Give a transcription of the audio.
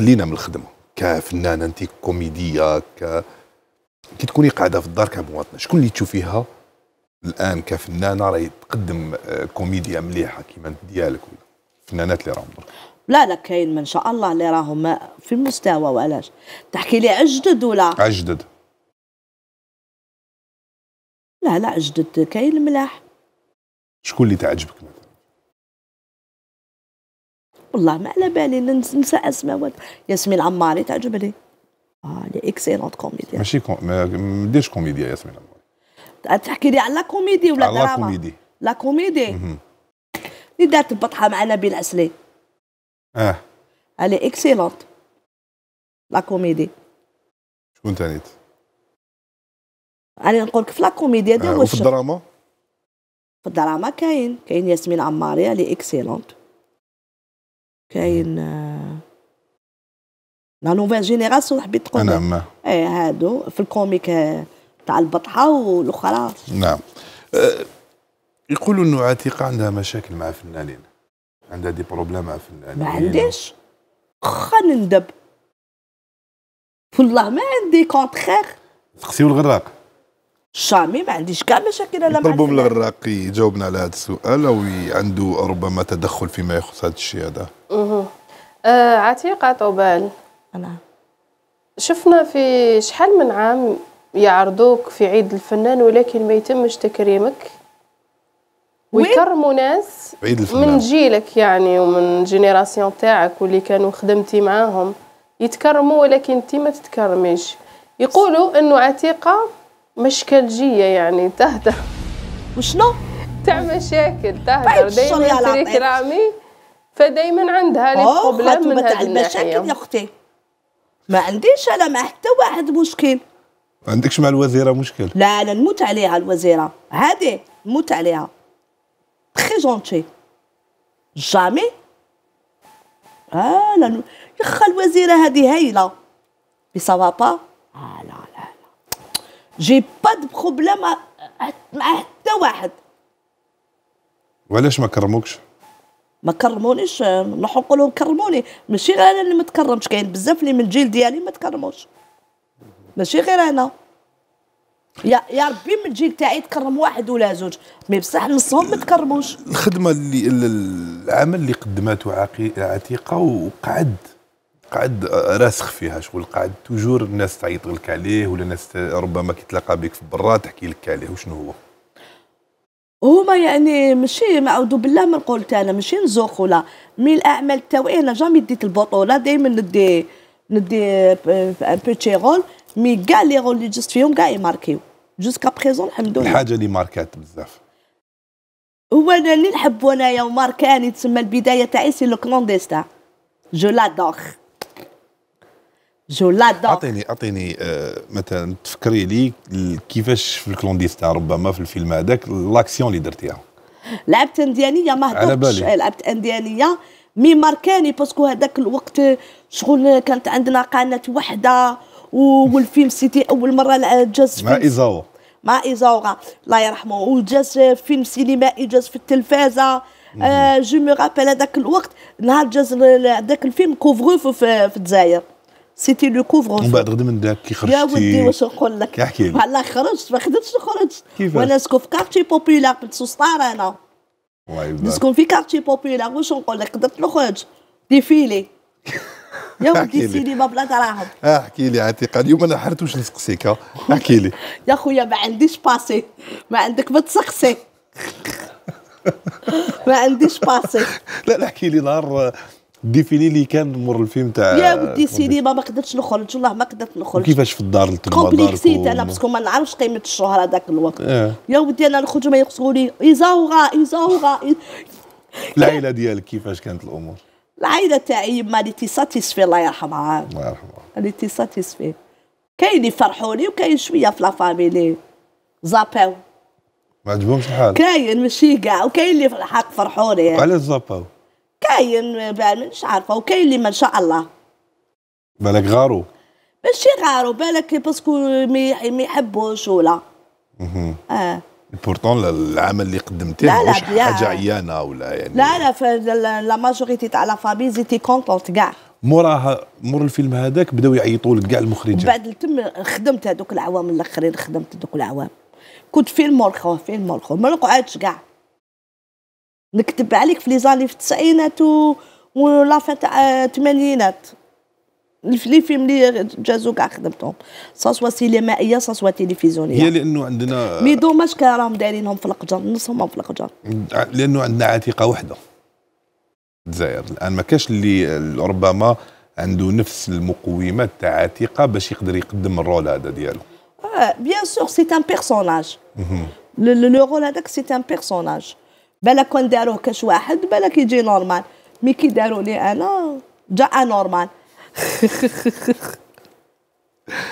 قلينا من الخدمه كفنانه انت كوميديه ك كي تكوني قاعده في الدار كمواطنه شكون اللي تشوفيها الان كفنانه راهي تقدم آه، كوميديا مليحه كيما ديالك ولا الفنانات اللي راهم لا لا كاين من شاء الله اللي راهم في المستوى وعلاش تحكي لي اجدد ولا اجدد لا لا اجدد كاين الملاح شكون اللي تعجبك مثلا والله ما على بالي ننسى اسماء ياسمين عماري تعجبني اه لي اكسيلونت كوميديا ماشي كوم... ما ديرش كوميديا ياسمين عماري تحكي لي على لا كوميدي ولا دراما على لا كوميدي لا كوميدي اللي دارت البطحه مع نبيل عسلي اه الي آه، اكسيلونت لا كوميدي شكون تانيت انا نقول لك في لا كوميديا ديال آه وفي الدراما في الدراما كاين كاين ياسمين عماري الي اكسيلونت كاين آه، لا نوفيل جينيراسيون حبيت تقول نعم اي هادو في الكوميك آه، تاع البطحه والاخرى نعم آه، يقولوا انه عتيقه عندها مشاكل مع فنانين عندها دي بروبليم مع فنانين ما عنديش واخا نندب والله ما عندي كونتخيغ تقسيو الغراق شامي ما عنديش كاع مشاكل انا نطلبوا من الغراق يجاوبنا على هذا السؤال او عنده ربما تدخل فيما يخص هذا الشيء هذا اها آه عتيقه طوبال نعم شفنا في شحال من عام يعرضوك في عيد الفنان ولكن ما يتمش تكريمك ويكرموا ناس من جيلك يعني ومن جينيراسيون تاعك واللي كانوا خدمتي معاهم يتكرموا ولكن انت ما تتكرميش يقولوا انه عتيقه مشكلجيه يعني تهدر وشنو تاع مشاكل تهدر طيب، دائما تريك رامي فدايما عندها لي بروبليم من هذه المشاكل يا اختي ما عنديش انا مع حتى واحد مشكل ما عندكش مع الوزيره مشكل لا انا نموت عليها الوزيره هادي نموت عليها تخي جونتي جامي آه لا يا خا الوزيره هذه هايله مي سافا با آه لا لا لا جي با دو بروبليم مع حتى واحد وعلاش ما كرموكش ما كرمونيش نحن نقولهم كرموني ماشي غير انا اللي ما تكرمش كاين بزاف اللي من الجيل ديالي ما تكرموش ماشي غير انا يا يا ربي من الجيل تاعي تكرم واحد ولا زوج مي بصح نصهم ما تكرموش الخدمه اللي العمل اللي قدمته عتيقه وقعد قعد راسخ فيها شغل قعد توجور الناس تعيط لك عليه ولا الناس ربما كيتلاقى بك في برا تحكي لك عليه وشنو هو؟ هما يعني ماشي معوذ بالله من قلت انا ماشي نزوخ ولا من الاعمال تاوعي انا جامي ديت البطوله دائما ندي ندي ان بوتي رول مي كاع لي رول اللي جست فيهم كاع يماركيو جوسكا بريزون الحمد لله الحاجه اللي ماركات بزاف هو انا اللي نحب انايا وماركاني تسمى البدايه تاعي سي لو كلونديستا جو لادوغ جو لادو اعطيني اعطيني آه مثلا تفكري لي كيفاش في الكلونديستا ربما في الفيلم هذاك لاكسيون اللي درتيها لعبت انديانيه ما هضرتش لعبت انديانيه مي ماركاني باسكو هذاك الوقت شغل كانت عندنا قناه وحده والفيلم سيتي اول مره جاز مع ايزاوا مع ايزاوا الله يرحمه وجاز فيلم سينمائي جاز في التلفازه آه جو مي رابيل هذاك الوقت نهار جاز هذاك الفيلم كوفغوف في الجزائر سيتي لو كوفر ومن بعد غدا من داك كي خرجتي يا ودي واش نقول لك احكي لي والله خرجت ما خدمتش خرجت كيفاش وانا نسكن في كارتي بوبيلار كنت سوسطار انا نسكن في كارتي بوبيلار واش نقول لك قدرت نخرج ديفيلي يا ودي ما بلا دراهم احكي لي عتيقه اليوم انا حرت واش نسقسيك احكي لي يا خويا ما عنديش باسي ما عندك ما تسقسي ما عنديش باسي لا لا احكي لي نهار ديفيني لي كان مر الفيلم تاع يا ودي السينما ما قدرتش نخرج والله ما قدرت نخرج كيفاش في الدار كومبليكسيت انا باسكو ما نعرفش قيمه الشهره ذاك الوقت إيه. يا ودي انا نخرج ما لي ايزاوغا ايزاوغا العائله ديالك كيفاش كانت الامور؟ العائله تاعي ما ساتيسفي الله يرحمها الله يرحمها ماليتي ساتيسفي كاين اللي فرحوني وكاين شويه في لافاميلي زاباو ما عجبهمش الحال كاين ماشي كاع وكاين اللي في الحق فرحوني وعلاش زاباو؟ كاين مش عارفه وكاين اللي ما شاء الله بالك غارو ماشي غارو بالك باسكو ما يحبوش ولا اه بورتون العمل اللي قدمتيه لا لا حاجه عيانه ولا يعني لا لا لا ماجوريتي تاع لا فامي زيتي كونتونت كاع موراها مور الفيلم هذاك بداو يعيطوا لك كاع المخرجين بعد تم خدمت هذوك العوام الاخرين خدمت هذوك العوام كنت فيلم المرخو فيلم المرخو ما نقعدش كاع نكتب عليك في لي زاني في التسعينات و ولا تاع الثمانينات لي فيلم اللي جازو كاع خدمتهم سوا سينمائيه سوا تلفزيونيه هي لانه عندنا مي دوماج كان راهم دايرينهم في القجر نصهم في القجر لانه عندنا عتيقه واحده الجزائر الان ما كاش اللي ربما عنده نفس المقومات تاع عتيقه باش يقدر يقدم الرول هذا ديالو اه بيان سور سي ان بيرسوناج لو رول هذاك سي ان بيرسوناج بالك كون داروه كاش واحد بالك يجي نورمال مي كي داروا لي انا جا انورمال